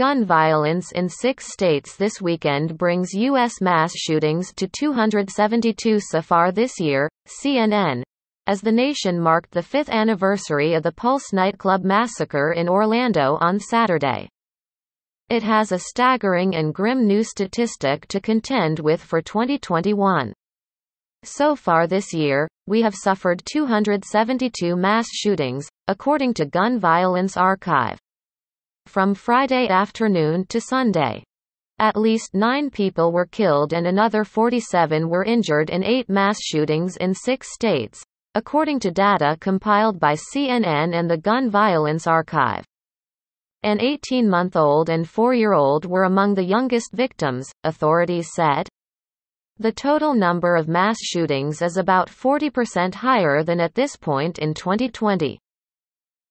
Gun violence in six states this weekend brings U.S. mass shootings to 272 so far this year, CNN. As the nation marked the fifth anniversary of the Pulse nightclub massacre in Orlando on Saturday. It has a staggering and grim new statistic to contend with for 2021. So far this year, we have suffered 272 mass shootings, according to Gun Violence Archive from Friday afternoon to Sunday. At least nine people were killed and another 47 were injured in eight mass shootings in six states, according to data compiled by CNN and the Gun Violence Archive. An 18 month old and four year old were among the youngest victims, authorities said. The total number of mass shootings is about 40% higher than at this point in 2020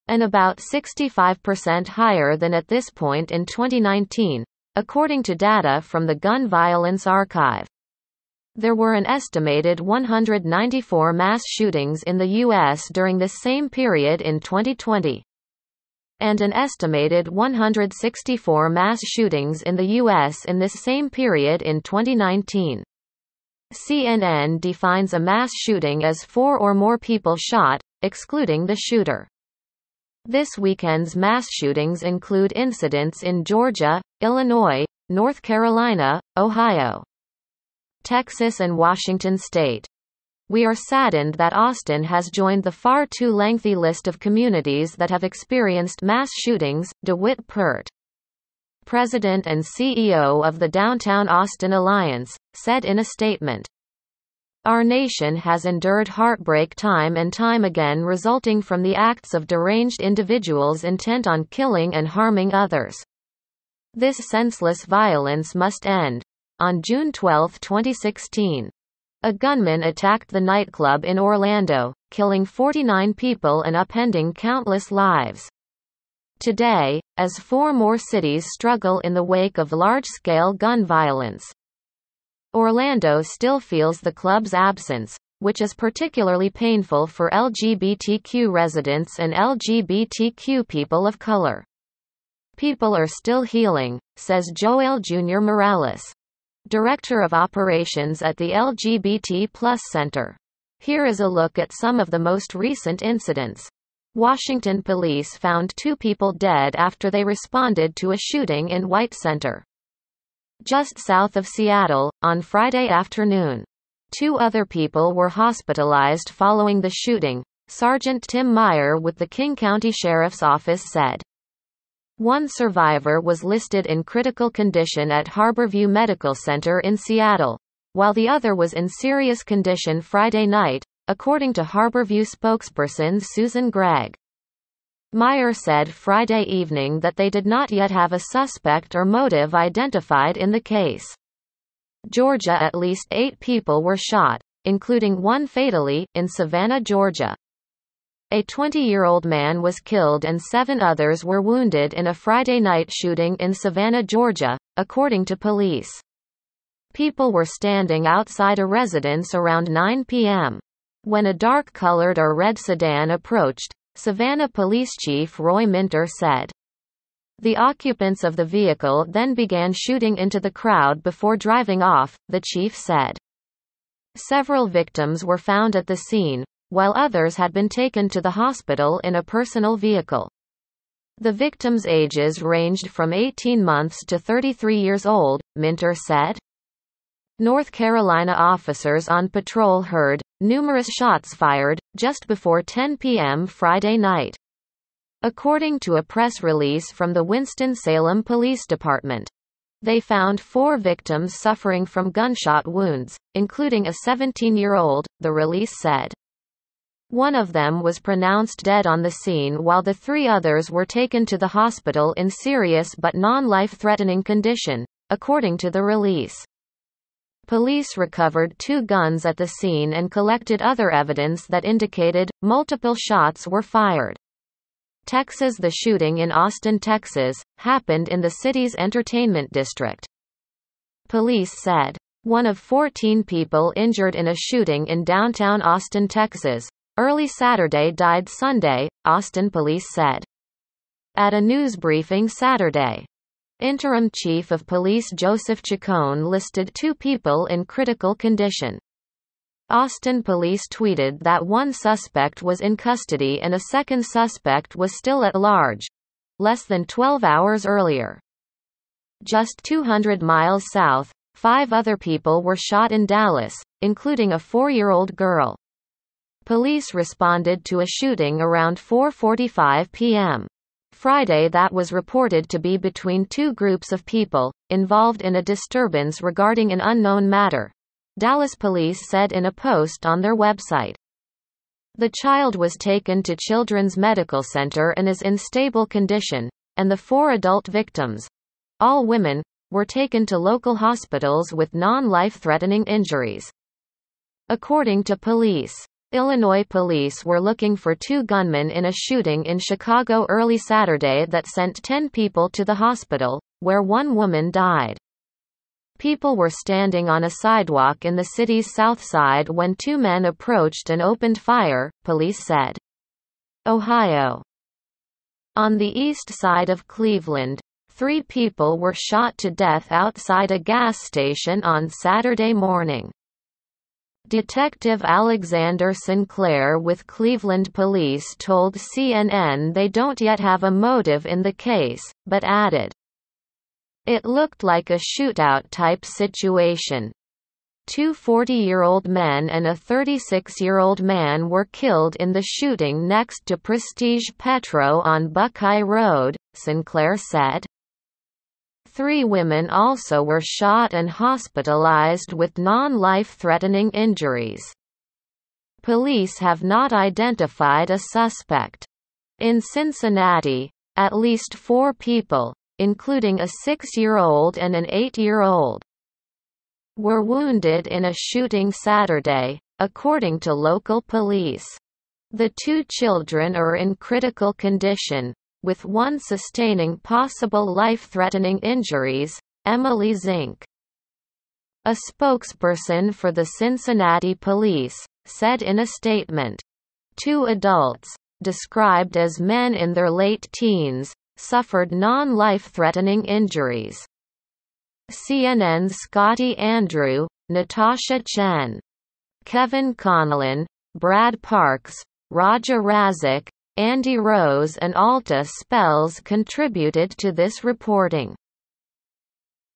and about 65% higher than at this point in 2019, according to data from the Gun Violence Archive. There were an estimated 194 mass shootings in the U.S. during this same period in 2020 and an estimated 164 mass shootings in the U.S. in this same period in 2019. CNN defines a mass shooting as four or more people shot, excluding the shooter. This weekend's mass shootings include incidents in Georgia, Illinois, North Carolina, Ohio, Texas, and Washington state. We are saddened that Austin has joined the far too lengthy list of communities that have experienced mass shootings, DeWitt Pert. President and CEO of the Downtown Austin Alliance, said in a statement. Our nation has endured heartbreak time and time again resulting from the acts of deranged individuals intent on killing and harming others. This senseless violence must end. On June 12, 2016, a gunman attacked the nightclub in Orlando, killing 49 people and upending countless lives. Today, as four more cities struggle in the wake of large-scale gun violence, Orlando still feels the club's absence, which is particularly painful for LGBTQ residents and LGBTQ people of color. People are still healing, says Joel Jr. Morales, Director of Operations at the LGBT Plus Center. Here is a look at some of the most recent incidents. Washington police found two people dead after they responded to a shooting in White Center just south of Seattle, on Friday afternoon. Two other people were hospitalized following the shooting, Sergeant Tim Meyer with the King County Sheriff's Office said. One survivor was listed in critical condition at Harborview Medical Center in Seattle, while the other was in serious condition Friday night, according to Harborview spokesperson Susan Gregg. Meyer said Friday evening that they did not yet have a suspect or motive identified in the case. Georgia At least eight people were shot, including one fatally, in Savannah, Georgia. A 20-year-old man was killed and seven others were wounded in a Friday night shooting in Savannah, Georgia, according to police. People were standing outside a residence around 9 p.m. When a dark-colored or red sedan approached, Savannah Police Chief Roy Minter said. The occupants of the vehicle then began shooting into the crowd before driving off, the chief said. Several victims were found at the scene, while others had been taken to the hospital in a personal vehicle. The victims' ages ranged from 18 months to 33 years old, Minter said. North Carolina officers on patrol heard numerous shots fired just before 10 p.m. Friday night. According to a press release from the Winston-Salem Police Department, they found four victims suffering from gunshot wounds, including a 17-year-old, the release said. One of them was pronounced dead on the scene while the three others were taken to the hospital in serious but non-life-threatening condition, according to the release police recovered two guns at the scene and collected other evidence that indicated multiple shots were fired. Texas The shooting in Austin, Texas, happened in the city's entertainment district. Police said. One of 14 people injured in a shooting in downtown Austin, Texas. Early Saturday died Sunday, Austin police said. At a news briefing Saturday, Interim Chief of Police Joseph Chacon listed two people in critical condition. Austin police tweeted that one suspect was in custody and a second suspect was still at large. Less than 12 hours earlier. Just 200 miles south, five other people were shot in Dallas, including a four-year-old girl. Police responded to a shooting around 4.45 p.m. Friday that was reported to be between two groups of people, involved in a disturbance regarding an unknown matter. Dallas police said in a post on their website. The child was taken to Children's Medical Center and is in stable condition, and the four adult victims, all women, were taken to local hospitals with non life threatening injuries. According to police, Illinois police were looking for two gunmen in a shooting in Chicago early Saturday that sent 10 people to the hospital, where one woman died. People were standing on a sidewalk in the city's south side when two men approached and opened fire, police said. Ohio. On the east side of Cleveland, three people were shot to death outside a gas station on Saturday morning. Detective Alexander Sinclair with Cleveland police told CNN they don't yet have a motive in the case, but added, It looked like a shootout type situation. Two 40 year old men and a 36 year old man were killed in the shooting next to Prestige Petro on Buckeye Road, Sinclair said. Three women also were shot and hospitalized with non-life-threatening injuries. Police have not identified a suspect. In Cincinnati, at least four people, including a six-year-old and an eight-year-old, were wounded in a shooting Saturday, according to local police. The two children are in critical condition, with one sustaining possible life-threatening injuries, Emily Zink. A spokesperson for the Cincinnati police, said in a statement, two adults, described as men in their late teens, suffered non-life-threatening injuries. CNN's Scotty Andrew, Natasha Chen, Kevin Connellan, Brad Parks, Roger Razik, Andy Rose and Alta Spells contributed to this reporting.